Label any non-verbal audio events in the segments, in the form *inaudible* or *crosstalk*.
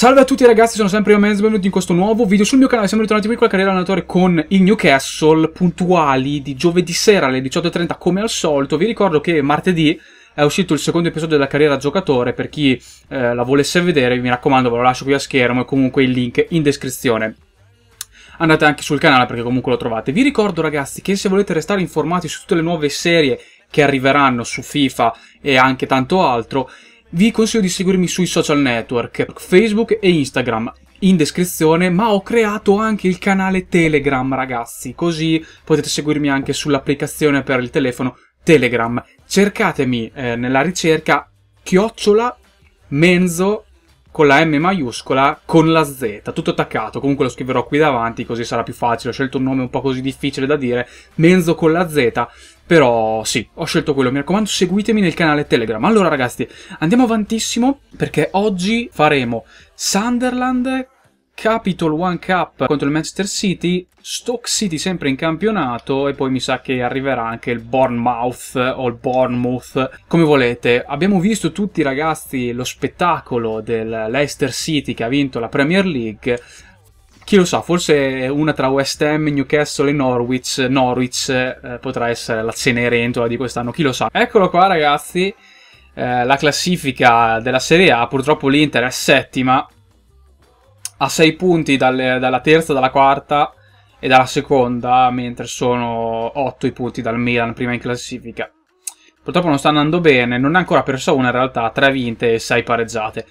Salve a tutti ragazzi, sono sempre io Menz, benvenuti in questo nuovo video sul mio canale, siamo ritornati qui con la carriera allenatore con il Newcastle, puntuali di giovedì sera alle 18.30 come al solito, vi ricordo che martedì è uscito il secondo episodio della carriera giocatore, per chi eh, la volesse vedere mi raccomando ve lo lascio qui a schermo e comunque il link in descrizione andate anche sul canale perché comunque lo trovate. Vi ricordo ragazzi che se volete restare informati su tutte le nuove serie che arriveranno su FIFA e anche tanto altro, vi consiglio di seguirmi sui social network, Facebook e Instagram, in descrizione, ma ho creato anche il canale Telegram, ragazzi, così potete seguirmi anche sull'applicazione per il telefono Telegram. Cercatemi eh, nella ricerca chiocciola menzo con la M maiuscola con la Z, tutto attaccato, comunque lo scriverò qui davanti così sarà più facile, ho scelto un nome un po' così difficile da dire, menzo con la Z, però sì, ho scelto quello, mi raccomando seguitemi nel canale Telegram. Allora ragazzi, andiamo avantissimo perché oggi faremo Sunderland, Capital One Cup contro il Manchester City, Stoke City sempre in campionato e poi mi sa che arriverà anche il Bournemouth o il Bournemouth, come volete. Abbiamo visto tutti ragazzi lo spettacolo del Leicester City che ha vinto la Premier League, chi lo sa, forse una tra West Ham, Newcastle e Norwich, Norwich eh, potrà essere la Cenerentola di quest'anno, chi lo sa. Eccolo qua ragazzi, eh, la classifica della Serie A, purtroppo l'Inter è settima, a 6 punti dalle, dalla terza, dalla quarta e dalla seconda, mentre sono 8 i punti dal Milan, prima in classifica. Purtroppo non sta andando bene, non ne ha ancora perso una in realtà, 3 vinte e 6 pareggiate.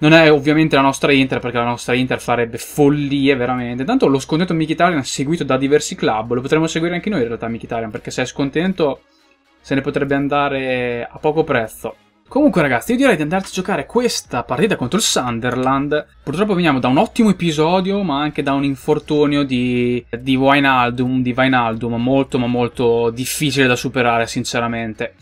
Non è ovviamente la nostra Inter, perché la nostra Inter farebbe follie veramente. Tanto lo scontento Mkhitaryan è seguito da diversi club, lo potremmo seguire anche noi in realtà Mkhitaryan, perché se è scontento se ne potrebbe andare a poco prezzo. Comunque ragazzi, io direi di andarci a giocare questa partita contro il Sunderland. Purtroppo veniamo da un ottimo episodio, ma anche da un infortunio di, di Wijnaldum, di Wijnaldum, molto ma molto difficile da superare sinceramente.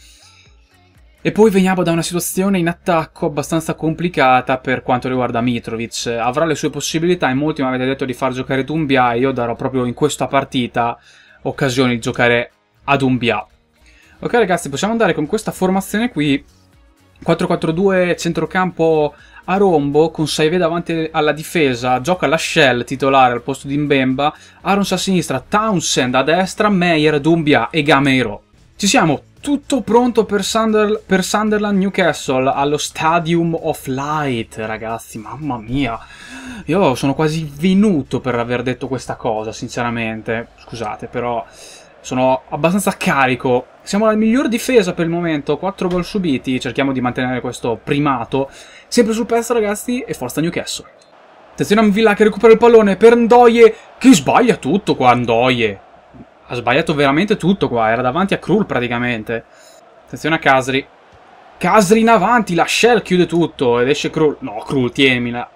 E poi veniamo da una situazione in attacco abbastanza complicata per quanto riguarda Mitrovic. Avrà le sue possibilità, in molti mi avete detto di far giocare Dumbia e io darò proprio in questa partita occasione di giocare a Dumbia. Ok ragazzi, possiamo andare con questa formazione qui. 4-4-2 centrocampo a rombo con Saive davanti alla difesa, gioca la Shell titolare al posto di Mbemba, Arons a sinistra, Townsend a destra, Meyer, Dumbia e Gameiro. Ci siamo! tutto pronto per, Sunder per Sunderland Newcastle allo Stadium of Light, ragazzi, mamma mia. Io sono quasi venuto per aver detto questa cosa, sinceramente. Scusate, però sono abbastanza carico. Siamo la miglior difesa per il momento, 4 gol subiti, cerchiamo di mantenere questo primato. Sempre sul pezzo, ragazzi, e forza Newcastle. Attenzione a Mvilla che recupera il pallone per Ndoye, che sbaglia tutto qua Ndoye. Ha sbagliato veramente tutto qua. Era davanti a Krull praticamente. Attenzione a Casri. Casri in avanti. La Shell chiude tutto. Ed esce Krull. No, Krull, tienimela.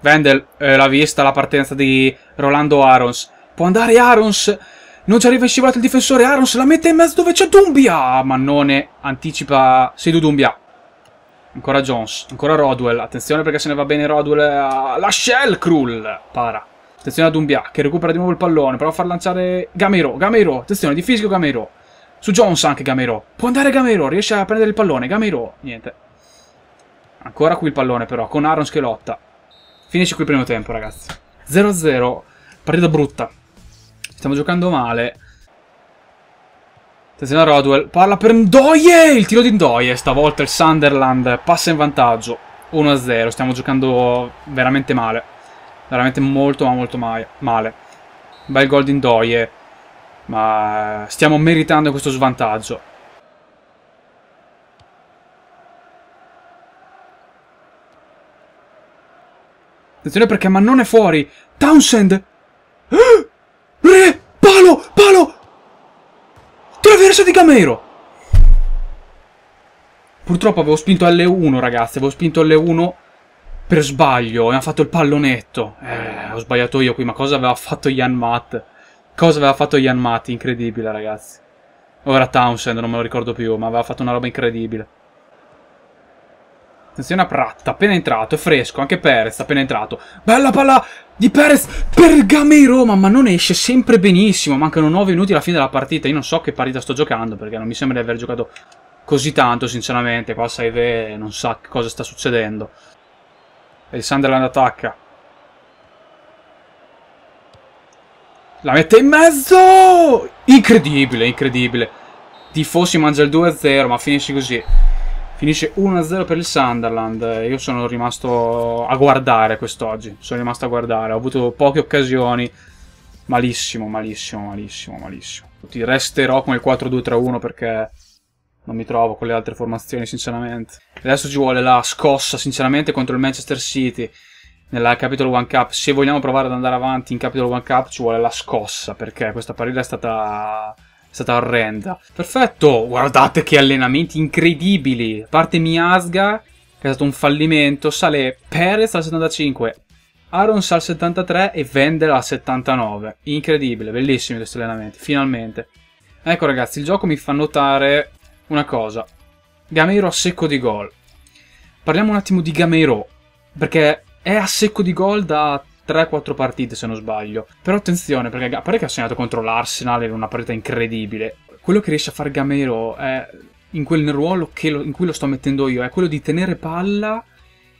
Vendel eh, l'ha vista la partenza di Rolando Arons. Può andare Arons. Non ci arriva scivolato il difensore. Arons la mette in mezzo dove c'è Dumbia. Ah, mannone anticipa Sedu Dumbia. Ancora Jones. Ancora Rodwell. Attenzione perché se ne va bene Rodwell. Eh, la Shell Krull. Para. Attenzione ad Dumbia, che recupera di nuovo il pallone. Prova a far lanciare Gamero. Gamero, attenzione, di fisico Gamero. Su Jones anche Gamero. Può andare Gamero, riesce a prendere il pallone. Gamero, niente. Ancora qui il pallone però, con Arons che lotta. Finisce qui il primo tempo, ragazzi. 0-0, partita brutta. Stiamo giocando male. Attenzione a Rodwell, parla per Ndoye! Il tiro di Ndoye, stavolta il Sunderland passa in vantaggio. 1-0, stiamo giocando veramente male veramente molto ma molto ma male. Bel gol di Indoie, ma stiamo meritando questo svantaggio. Attenzione perché Mannone è fuori. Townsend! Ah! Re! Palo! Palo! Traversa di Gamero! Purtroppo avevo spinto L1, ragazzi. Avevo spinto L1 per sbaglio abbiamo fatto il pallonetto. Eh, ho sbagliato io qui, ma cosa aveva fatto Jan Matt? Cosa aveva fatto Jan Matt? Incredibile, ragazzi. Ora Townsend, non me lo ricordo più, ma aveva fatto una roba incredibile. Attenzione a Pratt, appena entrato, è fresco, anche Perez appena entrato. Bella palla di Perez per Gameiro, mamma non esce sempre benissimo, mancano 9 minuti alla fine della partita, io non so che partita sto giocando perché non mi sembra di aver giocato così tanto sinceramente, qua Saive non sa cosa sta succedendo. E il Sunderland attacca. La mette in mezzo! Incredibile, incredibile. Tifosi mangia il 2-0, ma finisce così. Finisce 1-0 per il Sunderland. Io sono rimasto a guardare quest'oggi. Sono rimasto a guardare. Ho avuto poche occasioni. Malissimo, malissimo, malissimo, malissimo. Ti resterò con il 4-2-3-1 perché non mi trovo con le altre formazioni, sinceramente. Adesso ci vuole la scossa, sinceramente, contro il Manchester City nella Capital One Cup. Se vogliamo provare ad andare avanti in Capital One Cup, ci vuole la scossa, perché questa partita è stata è stata orrenda. Perfetto, guardate che allenamenti incredibili. A parte Miasga, che è stato un fallimento, sale Perez al 75, Arons al 73 e Vendel al 79. Incredibile, bellissimi questi allenamenti, finalmente. Ecco ragazzi, il gioco mi fa notare una cosa. Gameiro a secco di gol. Parliamo un attimo di Gameiro, perché è a secco di gol da 3-4 partite se non sbaglio. Però attenzione, perché a parte che ha segnato contro l'Arsenal in una partita incredibile, quello che riesce a fare Gameiro è, in quel ruolo lo, in cui lo sto mettendo io, è quello di tenere palla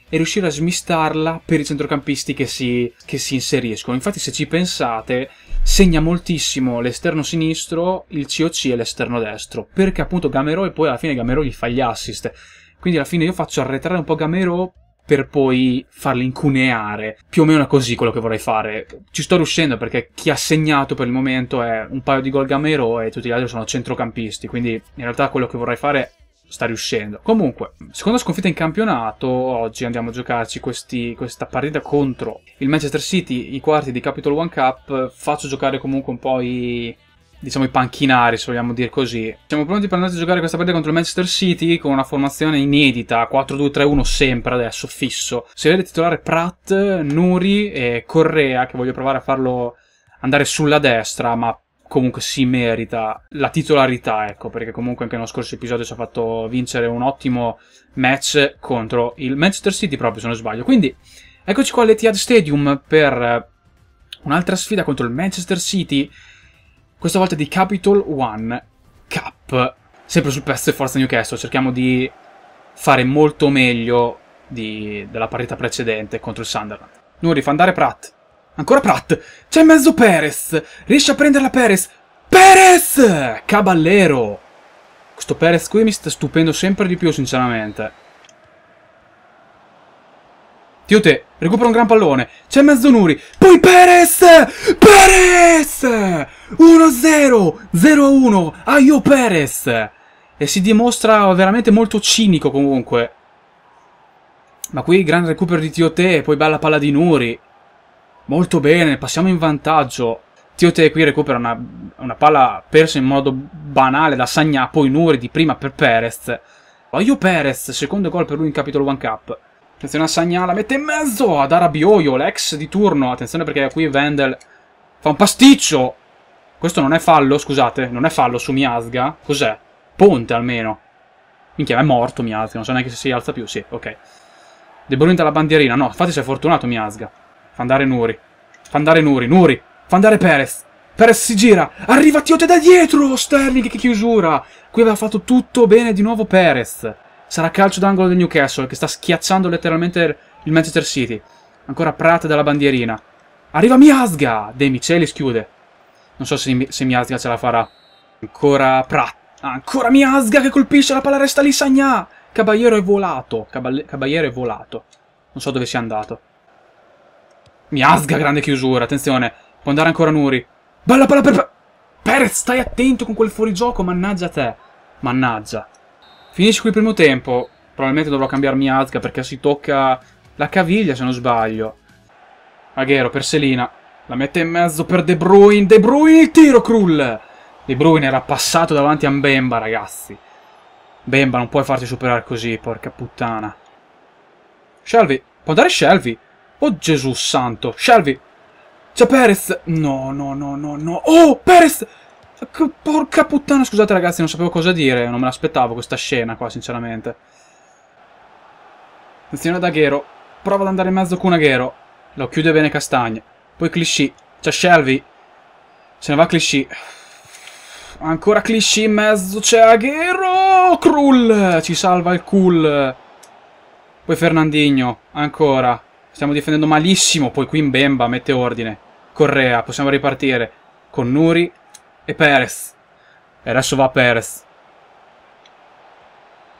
e riuscire a smistarla per i centrocampisti che si, che si inseriscono. Infatti se ci pensate, segna moltissimo l'esterno sinistro, il COC e l'esterno destro, perché appunto Gamero e poi alla fine Gamero gli fa gli assist. Quindi alla fine io faccio arretrare un po' Gamero per poi farli incuneare. Più o meno è così quello che vorrei fare. Ci sto riuscendo perché chi ha segnato per il momento è un paio di gol Gamero e tutti gli altri sono centrocampisti, quindi in realtà quello che vorrei fare sta riuscendo. Comunque, seconda sconfitta in campionato, oggi andiamo a giocarci questi, questa partita contro il Manchester City, i quarti di Capital One Cup. Faccio giocare comunque un po' i, diciamo, i panchinari, se vogliamo dire così. Siamo pronti per andare a giocare questa partita contro il Manchester City con una formazione inedita, 4-2-3-1 sempre adesso, fisso. Si vede titolare Pratt, Nuri e Correa, che voglio provare a farlo andare sulla destra, ma comunque si merita la titolarità, ecco, perché comunque anche nello scorso episodio ci ha fatto vincere un ottimo match contro il Manchester City proprio, se non sbaglio. Quindi eccoci qua all'Etihad Stadium per eh, un'altra sfida contro il Manchester City, questa volta di Capital One Cup. Sempre sul pezzo e forza Newcastle, cerchiamo di fare molto meglio di, della partita precedente contro il Sunderland. Nuri, fa andare Pratt. Ancora Pratt. C'è in mezzo Perez. Riesce a prenderla Perez. Perez! Caballero! Questo Perez qui mi sta stupendo sempre di più, sinceramente. Tiute, recupera un gran pallone. C'è in mezzo Nuri. Poi Perez! Perez! 1-0! 0-1! Aio Perez! E si dimostra veramente molto cinico comunque. Ma qui gran recupero di Tiote e poi bella palla di Nuri. Molto bene, passiamo in vantaggio. Tiote qui recupera una, una, palla persa in modo banale da Sagna, poi Nuri di prima per Perez. Oio Perez, secondo gol per lui in capitolo 1 Cup. Attenzione a Sagna, la mette in mezzo ad Arabioio, l'ex di turno. Attenzione perché qui Vendel fa un pasticcio. Questo non è fallo, scusate, non è fallo su Miasga. Cos'è? Ponte almeno. Minchia, è morto Miasga, non so neanche se si alza più. Sì, ok. De Bruyne la bandierina, no, infatti si è fortunato Miasga. Fa andare Nuri. Fa andare Nuri. Nuri. Fa andare Perez. Perez si gira. Arriva Tiote da dietro. Sterling che chiusura. Qui aveva fatto tutto bene di nuovo Perez. Sarà calcio d'angolo del Newcastle che sta schiacciando letteralmente il Manchester City. Ancora Prat dalla bandierina. Arriva Miasga. De Michelis chiude. Non so se, se Miasga ce la farà. Ancora Prat. Ancora Miasga che colpisce la palla resta lì Sagna. Caballero è volato. Caballero è volato. Non so dove sia andato. Miasga, grande chiusura, attenzione. Può andare ancora Nuri. Bella palla per... Perez, stai attento con quel fuorigioco, mannaggia te. Mannaggia. Finisce qui il primo tempo. Probabilmente dovrò cambiare Miazga perché si tocca la caviglia, se non sbaglio. Aghero per Selina. La mette in mezzo per De Bruyne. De Bruyne il tiro, Krull! De Bruyne era passato davanti a Mbemba, ragazzi. Bemba, non puoi farti superare così, porca puttana. Shelby. Può andare Shelby. Oh Gesù santo! Shelby! C'è Perez! No, no, no, no, no! Oh, Perez! Cioè, porca puttana! Scusate ragazzi, non sapevo cosa dire. Non me l'aspettavo questa scena qua, sinceramente. Attenzione ad Aghero. Prova ad andare in mezzo con Aghero. Lo chiude bene Castagne. Poi Clichy. C'è Shelby. Se ne va Clichy. Ancora Clichy in mezzo. C'è Aghero! Krull! Ci salva il cool. Poi Fernandinho. Ancora. Stiamo difendendo malissimo, poi qui in Bemba mette ordine. Correa, possiamo ripartire con Nuri e Perez. E adesso va Perez.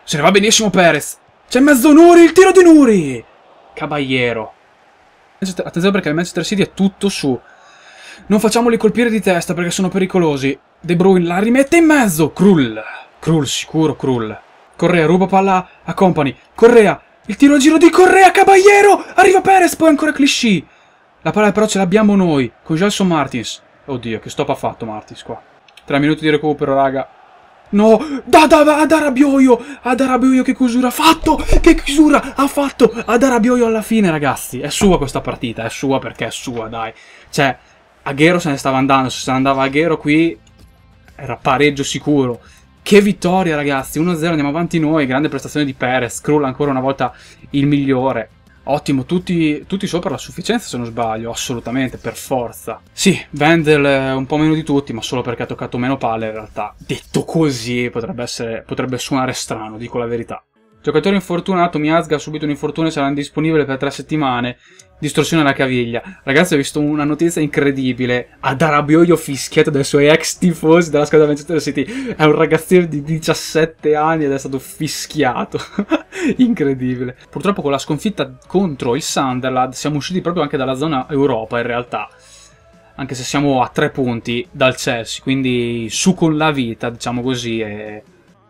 Se ne va benissimo Perez. C'è in mezzo Nuri, il tiro di Nuri! Caballero. Attenzione perché il Manchester City è tutto su. Non facciamoli colpire di testa perché sono pericolosi. De Bruyne la rimette in mezzo. Krull. Krull, sicuro Krull. Correa ruba palla a Company. Correa il tiro a giro di Correa, Caballero! Arriva Perez, poi ancora Clichy. La palla però ce l'abbiamo noi, con Gelson Martins. Oddio, che stop ha fatto Martins qua. Tre minuti di recupero, raga. No, da, da, ad Arabioio, ad Arabioio che chiusura ha fatto, che chiusura ha fatto, ad Arabioio alla fine ragazzi, è sua questa partita, è sua perché è sua dai, cioè Aghero se ne stava andando, se ne andava Aghero qui era pareggio sicuro, che vittoria, ragazzi! 1-0 andiamo avanti noi. Grande prestazione di Perez. Krull ancora una volta il migliore. Ottimo, tutti, tutti, sopra la sufficienza se non sbaglio, assolutamente, per forza. Sì, Wendel eh, un po' meno di tutti, ma solo perché ha toccato meno palle in realtà. Detto così potrebbe, essere, potrebbe suonare strano, dico la verità. Giocatore infortunato, Miazga ha subito un infortunio e sarà indisponibile per tre settimane. Distorsione alla caviglia. Ragazzi, ho visto una notizia incredibile. Ad Arabioio fischiato dai suoi ex tifosi della squadra Manchester City. È un ragazzino di 17 anni ed è stato fischiato. *laughs* incredibile. Purtroppo con la sconfitta contro il Sunderland siamo usciti proprio anche dalla zona Europa in realtà anche se siamo a tre punti dal Chelsea, quindi su con la vita, diciamo così, e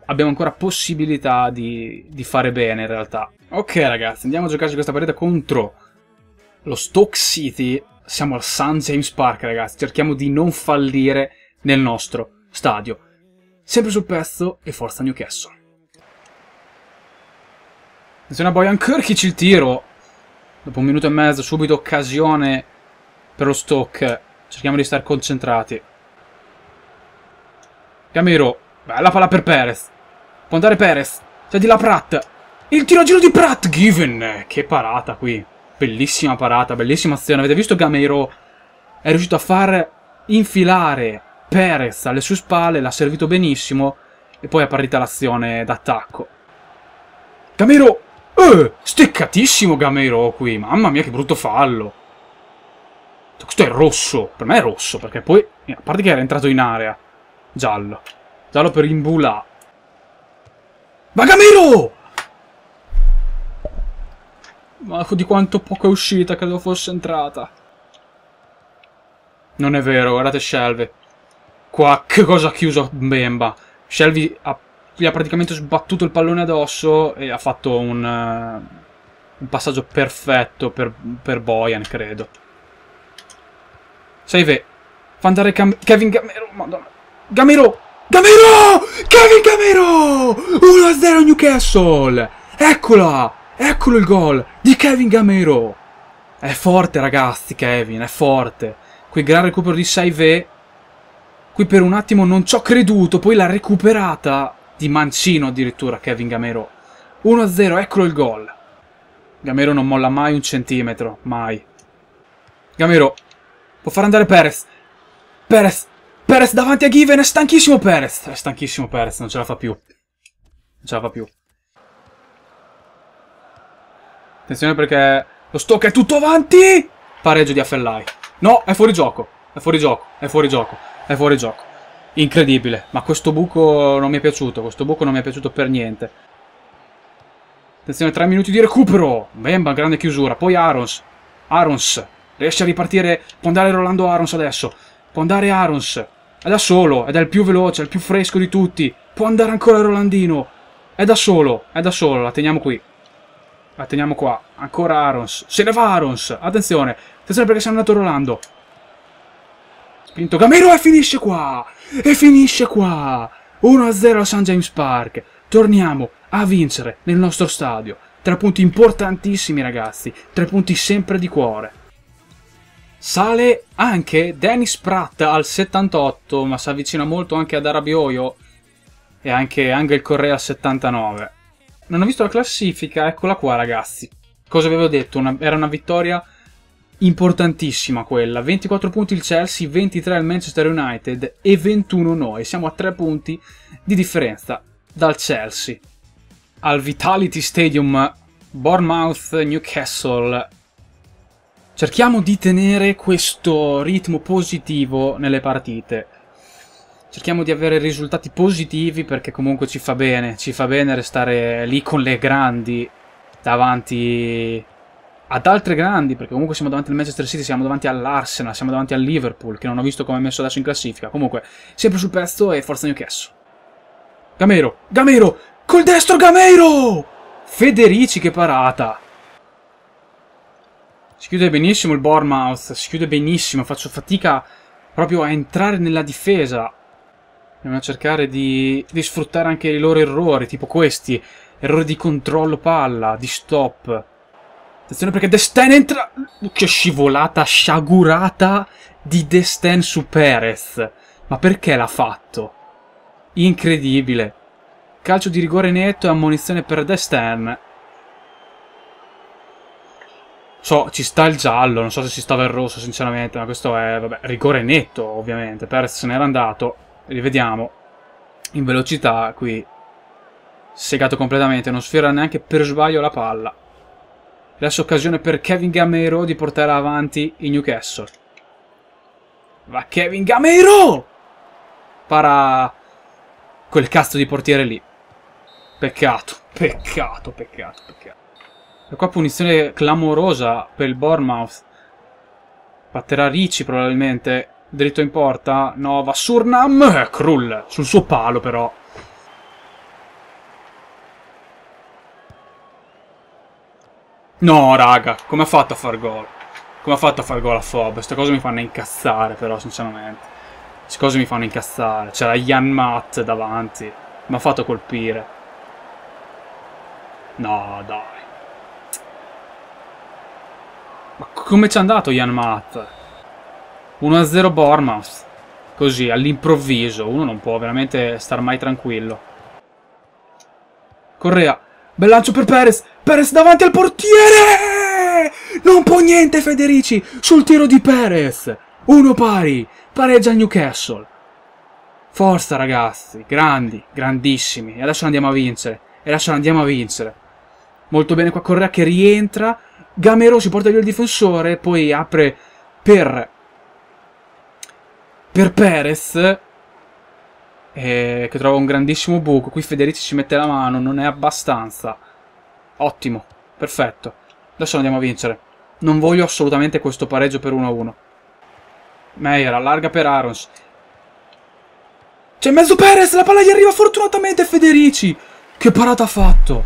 abbiamo ancora possibilità di, di fare bene in realtà. Ok ragazzi, andiamo a giocarci questa partita contro lo Stoke City. Siamo al St. James Park ragazzi, cerchiamo di non fallire nel nostro stadio. Sempre sul pezzo e forza Newcastle. Attenzione a Boyan Kirkic il tiro. Dopo un minuto e mezzo subito occasione per lo Stoke. Cerchiamo di stare concentrati. Camiro, bella palla per Perez. Può andare Perez. C'è di la Pratt. Il tiro a giro di Pratt. Given. Eh, che parata qui. Bellissima parata, bellissima azione. Avete visto Gameiro è riuscito a far infilare Perez alle sue spalle, l'ha servito benissimo e poi è partita l'azione d'attacco. Gameiro! Eh, steccatissimo Gameiro qui, mamma mia che brutto fallo. Questo è rosso, per me è rosso, perché poi, a parte che era entrato in area, giallo. Giallo per Imbula. Va Gamiro! Marco di quanto poco è uscita, credo fosse entrata. Non è vero, guardate Shelby. Qua che cosa ha chiuso Bemba. Shelby ha, gli ha praticamente sbattuto il pallone addosso e ha fatto un, uh, un passaggio perfetto per, per, Boyan, credo. Save. Fa andare Cam Kevin Gamero. Madonna. Gamero! Gamero! Kevin Gamero! 1-0 Newcastle! Eccola! Eccolo il gol di Kevin Gamero! È forte ragazzi Kevin, è forte. Quel gran recupero di Saive. Qui per un attimo non ci ho creduto, poi l'ha recuperata di mancino addirittura Kevin Gamero. 1-0, eccolo il gol. Gamero non molla mai un centimetro, mai. Gamero, può far andare Perez. Perez, Perez davanti a Given, è stanchissimo Perez. È stanchissimo Perez, non ce la fa più. Non ce la fa più. Attenzione perché lo stock è tutto avanti. Pareggio di Affellai. No, è fuori gioco. È fuori gioco. È fuori gioco. È fuori gioco. Incredibile. Ma questo buco non mi è piaciuto. Questo buco non mi è piaciuto per niente. Attenzione, 3 minuti di recupero. Bemba, grande chiusura. Poi Arons. Arons. Riesce a ripartire. Può andare Rolando Arons adesso. Può andare Arons. È da solo, ed è il più veloce, è il più fresco di tutti. Può andare ancora Rolandino. È da solo, è da solo, la teniamo qui. La teniamo qua. Ancora Arons. Se ne va Arons. Attenzione. Attenzione perché si è andato Rolando. Spinto Gamero e finisce qua. E finisce qua. 1-0 a St. James Park. Torniamo a vincere nel nostro stadio. Tre punti importantissimi ragazzi. Tre punti sempre di cuore. Sale anche Dennis Pratt al 78, ma si avvicina molto anche ad Arabioio e anche Angel Correa al 79. Non ho visto la classifica, eccola qua ragazzi. Cosa vi avevo detto? Una, era una vittoria importantissima quella. 24 punti il Chelsea, 23 il Manchester United e 21 noi. Siamo a 3 punti di differenza dal Chelsea. Al Vitality Stadium Bournemouth Newcastle Cerchiamo di tenere questo ritmo positivo nelle partite. Cerchiamo di avere risultati positivi perché comunque ci fa bene, ci fa bene restare lì con le grandi davanti ad altre grandi, perché comunque siamo davanti al Manchester City, siamo davanti all'Arsenal, siamo davanti al Liverpool, che non ho visto come è messo adesso in classifica. Comunque, sempre sul pezzo e forza Newcastle. Gamero, Gamero, col destro Gamero! Federici che parata! Si chiude benissimo il Bournemouth, si chiude benissimo, faccio fatica proprio a entrare nella difesa. Andiamo a cercare di, di sfruttare anche i loro errori, tipo questi. Errori di controllo palla, di stop. Attenzione perché Desten entra... Che scivolata sciagurata di Desten su Perez. Ma perché l'ha fatto? Incredibile. Calcio di rigore netto e ammonizione per Desten. So, ci sta il giallo, non so se ci stava il rosso sinceramente, ma questo è, vabbè, rigore netto ovviamente. Perez se n'era andato, rivediamo, in velocità qui, segato completamente, non sfiora neanche per sbaglio la palla. Adesso occasione per Kevin Gamero di portare avanti il Newcastle. Va Kevin Gamero! Para quel cazzo di portiere lì. Peccato, peccato, peccato, peccato. E qua punizione clamorosa per il Bournemouth. Batterà Ricci probabilmente. Dritto in porta. No, va Surnam. Eh, Krull. Sul suo palo però. No, raga. Come ha fatto a far gol? Come ha fatto a far gol a Fob? Queste cose mi fanno incazzare però, sinceramente. Queste cose mi fanno incazzare. C'era Jan Matt davanti. Mi ha fatto colpire. No, dai. Ma come ci è andato Jan Matt? 1-0 Bournemouth. Così, all'improvviso. Uno non può veramente star mai tranquillo. Correa. Bel lancio per Perez. Perez davanti al portiere! Non può niente Federici sul tiro di Perez. Uno pari. Pareggia il Newcastle. Forza ragazzi, grandi, grandissimi. E adesso andiamo a vincere. E adesso andiamo a vincere. Molto bene qua Correa che rientra Gamero si porta via il difensore, poi apre per, per Perez, eh, che trova un grandissimo buco. Qui Federici ci mette la mano, non è abbastanza. Ottimo, perfetto. Adesso andiamo a vincere. Non voglio assolutamente questo pareggio per 1-1. Meyer allarga per Arons. C'è in mezzo Perez, la palla gli arriva fortunatamente Federici. Che parata ha fatto.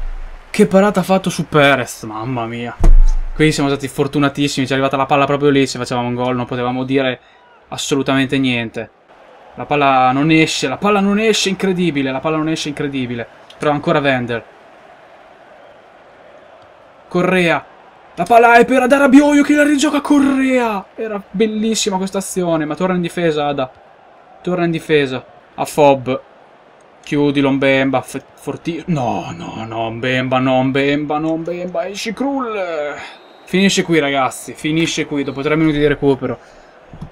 Che parata ha fatto su Perez, mamma mia. Qui siamo stati fortunatissimi, ci è arrivata la palla proprio lì, se facevamo un gol non potevamo dire assolutamente niente. La palla non esce, la palla non esce, incredibile, la palla non esce, incredibile. Però ancora Vendel. Correa. La palla è per Adara Bioio che la rigioca Correa. Era bellissima questa azione, ma torna in difesa Ada. Torna in difesa. A Fob. Chiudi Lombemba, forti... No, no, no, Mbemba, no, Mbemba, no, Mbemba, esci Krull. Finisce qui ragazzi, finisce qui, dopo 3 minuti di recupero.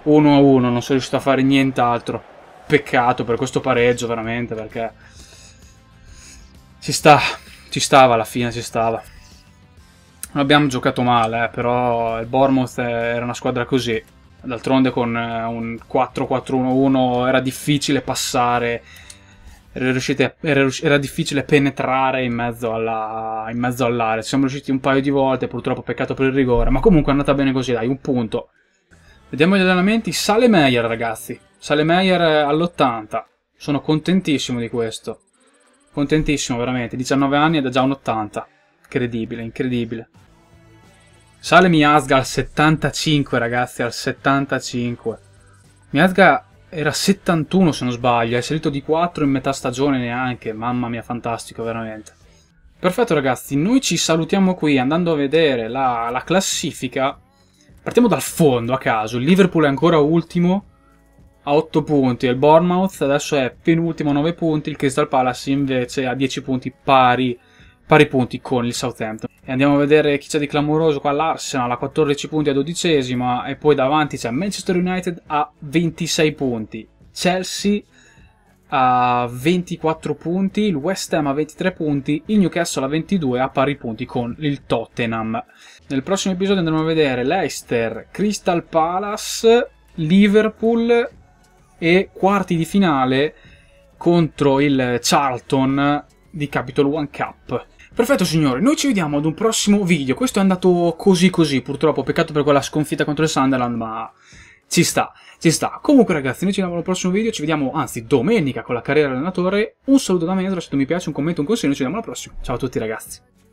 1 a 1, non sono riuscito a fare nient'altro. Peccato per questo pareggio veramente perché ci sta, ci stava alla fine, ci stava. Non abbiamo giocato male, eh, però il Bournemouth era una squadra così. D'altronde con eh, un 4-4-1-1 era difficile passare a, era, era, difficile penetrare in mezzo, alla, in mezzo all'area. Ci siamo riusciti un paio di volte, purtroppo peccato per il rigore, ma comunque è andata bene così, dai, un punto. Vediamo gli allenamenti. Sale Meyer, ragazzi. Sale Meyer all'80. Sono contentissimo di questo. Contentissimo, veramente. 19 anni ed è già un 80. Incredibile, incredibile. Sale Miasga al 75, ragazzi, al 75. Miasga era 71 se non sbaglio, è salito di 4 in metà stagione neanche, mamma mia fantastico veramente. Perfetto ragazzi, noi ci salutiamo qui andando a vedere la, la classifica, partiamo dal fondo a caso, il Liverpool è ancora ultimo a 8 punti, il Bournemouth adesso è penultimo a 9 punti, il Crystal Palace invece a 10 punti pari pari punti con il Southampton. E andiamo a vedere chi c'è di clamoroso qua l'Arsenal a 14 punti a dodicesima e poi davanti c'è Manchester United a 26 punti, Chelsea a 24 punti, il West Ham a 23 punti, il Newcastle a 22 a pari punti con il Tottenham. Nel prossimo episodio andremo a vedere Leicester, Crystal Palace, Liverpool e quarti di finale contro il Charlton di Capitol One Cup. Perfetto signori, noi ci vediamo ad un prossimo video, questo è andato così così purtroppo, peccato per quella sconfitta contro il Sunderland, ma ci sta, ci sta. Comunque ragazzi, noi ci vediamo al prossimo video, ci vediamo anzi domenica con la carriera allenatore, un saluto da me, lasciate un mi piace, un commento, un consiglio, ci vediamo alla prossima, ciao a tutti ragazzi.